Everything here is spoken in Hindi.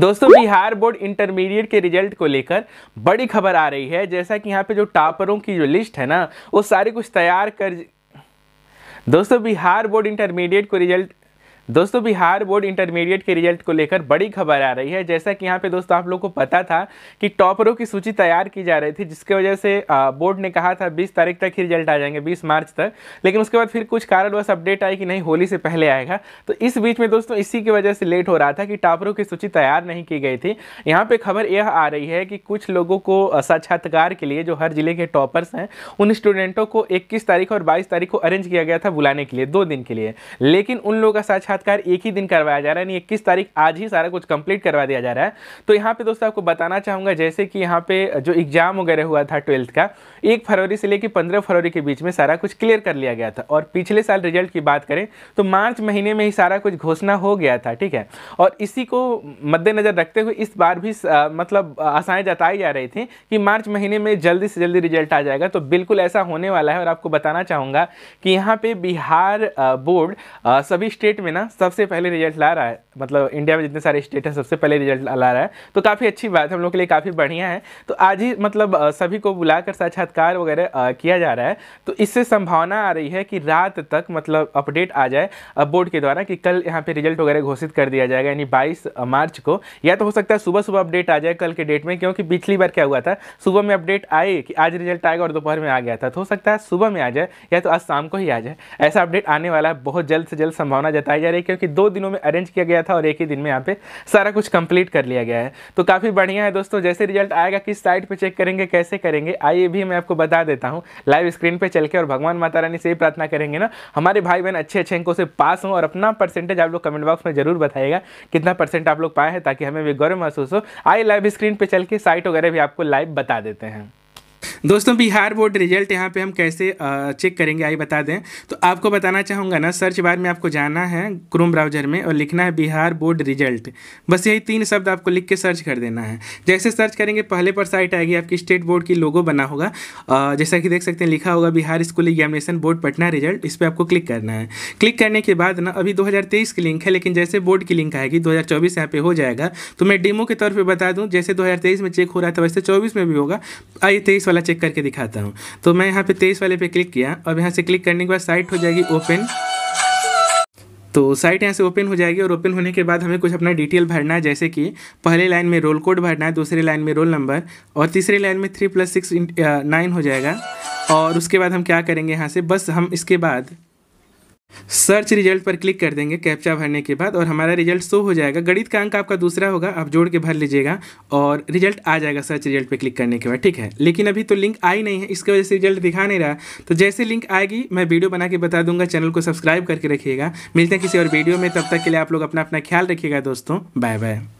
दोस्तों बिहार बोर्ड इंटरमीडिएट के रिजल्ट को लेकर बड़ी खबर आ रही है जैसा कि यहाँ पे जो टॉपरों की जो लिस्ट है ना वो सारे कुछ तैयार कर दोस्तों बिहार बोर्ड इंटरमीडिएट को रिजल्ट दोस्तों बिहार बोर्ड इंटरमीडिएट के रिजल्ट को लेकर बड़ी खबर आ रही है जैसा कि यहाँ पे दोस्तों आप लोग को पता था कि टॉपरों की सूची तैयार की जा रही थी जिसके वजह से बोर्ड ने कहा था 20 तारीख तक ही रिजल्ट आ जाएंगे 20 मार्च तक लेकिन उसके बाद फिर कुछ कारणवश अपडेट आई कि नहीं होली से पहले आएगा तो इस बीच में दोस्तों इसी की वजह से लेट हो रहा था कि टॉपरों की सूची तैयार नहीं की गई थी यहाँ पर खबर यह आ रही है कि कुछ लोगों को साक्षात्कार के लिए जो हर जिले के टॉपर्स हैं उन स्टूडेंटों को इक्कीस तारीख और बाईस तारीख को अरेंज किया गया था बुलाने के लिए दो दिन के लिए लेकिन उन लोगों का साक्षात्कार साक्षात्कार एक ही दिन करवाया जा रहा है इक्कीस तारीख आज ही सारा कुछ कंप्लीट करवा दिया जा रहा है तो यहाँ पे दोस्तों आपको बताना चाहूंगा जैसे कि यहाँ पे जो एग्जाम वगैरह हुआ था ट्वेल्थ का एक फरवरी से लेकर पंद्रह फरवरी के बीच में सारा कुछ क्लियर कर लिया गया था और पिछले साल रिजल्ट की बात करें तो मार्च महीने में ही सारा कुछ घोषणा हो गया था ठीक है और इसी को मद्देनजर रखते हुए इस बार भी मतलब आशाएं जताई जा रही थी कि मार्च महीने में जल्दी से जल्दी रिजल्ट आ जाएगा तो बिल्कुल ऐसा होने वाला है और आपको बताना चाहूंगा कि यहाँ पे बिहार बोर्ड सभी स्टेट में ना सबसे पहले रिजल्ट ला रहा है मतलब इंडिया में जितने सारे स्टेट हैं सबसे पहले रिजल्ट ला रहा है तो काफ़ी अच्छी बात है हम लोग के लिए काफ़ी बढ़िया है तो आज ही मतलब सभी को बुलाकर साक्षात्कार वगैरह किया जा रहा है तो इससे संभावना आ रही है कि रात तक मतलब अपडेट आ जाए बोर्ड के द्वारा कि कल यहाँ पर रिजल्ट वगैरह घोषित कर दिया जाएगा यानी बाईस मार्च को या तो हो सकता है सुबह सुबह अपडेट आ जाए कल के डेट में क्योंकि पिछली बार क्या हुआ था सुबह में अपडेट आए कि आज रिजल्ट आएगा और दोपहर में आ गया था तो हो सकता है सुबह में आ जाए या तो आज शाम को ही आ जाए ऐसा अपडेट आने वाला है बहुत जल्द से जल्द संभावना जताई जा रही है रही क्योंकि दो दिनों में अरेंज किया गया था और एक ही दिन में यहाँ पे सारा कुछ कंप्लीट कर लिया गया है तो काफ़ी बढ़िया है दोस्तों जैसे रिजल्ट आएगा किस साइट पर चेक करेंगे कैसे करेंगे आइए भी मैं आपको बता देता हूँ लाइव स्क्रीन पर चल के और भगवान माता रानी से ही प्रार्थना करेंगे ना हमारे भाई बहन अच्छे अच्छे अंकों से पास हों और अपना परसेंटेज आप लोग कमेंट बॉक्स में जरूर बताएगा कितना परसेंट आप लोग पाए हैं ताकि हमें भी गर्व महसूस हो आइए लाइव स्क्रीन पर चल के साइट वगैरह भी आपको लाइव बता देते हैं दोस्तों बिहार बोर्ड रिजल्ट यहाँ पे हम कैसे चेक करेंगे आई बता दें तो आपको बताना चाहूँगा ना सर्च बार में आपको जाना है क्रोम ब्राउजर में और लिखना है बिहार बोर्ड रिजल्ट बस यही तीन शब्द आपको लिख के सर्च कर देना है जैसे सर्च करेंगे पहले पर साइट आएगी आपकी स्टेट बोर्ड की लोगो बना होगा जैसा कि देख सकते हैं लिखा होगा Bihar school examination board Patna result इस पर आपको क्लिक करना है क्लिक करने के बाद ना अभी दो की लिंक है लेकिन जैसे बोर्ड की लिंक आएगी 2024 यहाँ पे हो जाएगा तो मैं डेमो के तौर पर बता दूँ जैसे दो में चेक हो रहा था वैसे चौबीस में भी होगा आई तेईस वाला चेक करके दिखाता हूँ तो मैं यहाँ पे तेईस वाले पे क्लिक किया अब यहाँ से क्लिक करने के बाद साइट हो जाएगी ओपन तो साइट यहाँ से ओपन हो जाएगी और ओपन होने के बाद हमें कुछ अपना डिटेल भरना है जैसे कि पहले लाइन में रोल कोड भरना है दूसरे लाइन में रोल नंबर और तीसरे लाइन में थ्री प्लस सिक्स नाइन हो जाएगा और उसके बाद हम क्या करेंगे यहाँ से बस हम इसके बाद सर्च रिजल्ट पर क्लिक कर देंगे कैप्चा भरने के बाद और हमारा रिजल्ट शो हो जाएगा गणित का अंक आपका दूसरा होगा आप जोड़ के भर लीजिएगा और रिजल्ट आ जाएगा सर्च रिजल्ट पर क्लिक करने के बाद ठीक है लेकिन अभी तो लिंक आई नहीं है इसकी वजह से रिजल्ट दिखा नहीं रहा तो जैसे लिंक आएगी मैं वीडियो बना के बता दूंगा चैनल को सब्सक्राइब करके रखिएगा मिलते हैं किसी और वीडियो में तब तक के लिए आप लोग अपना अपना ख्याल रखिएगा दोस्तों बाय बाय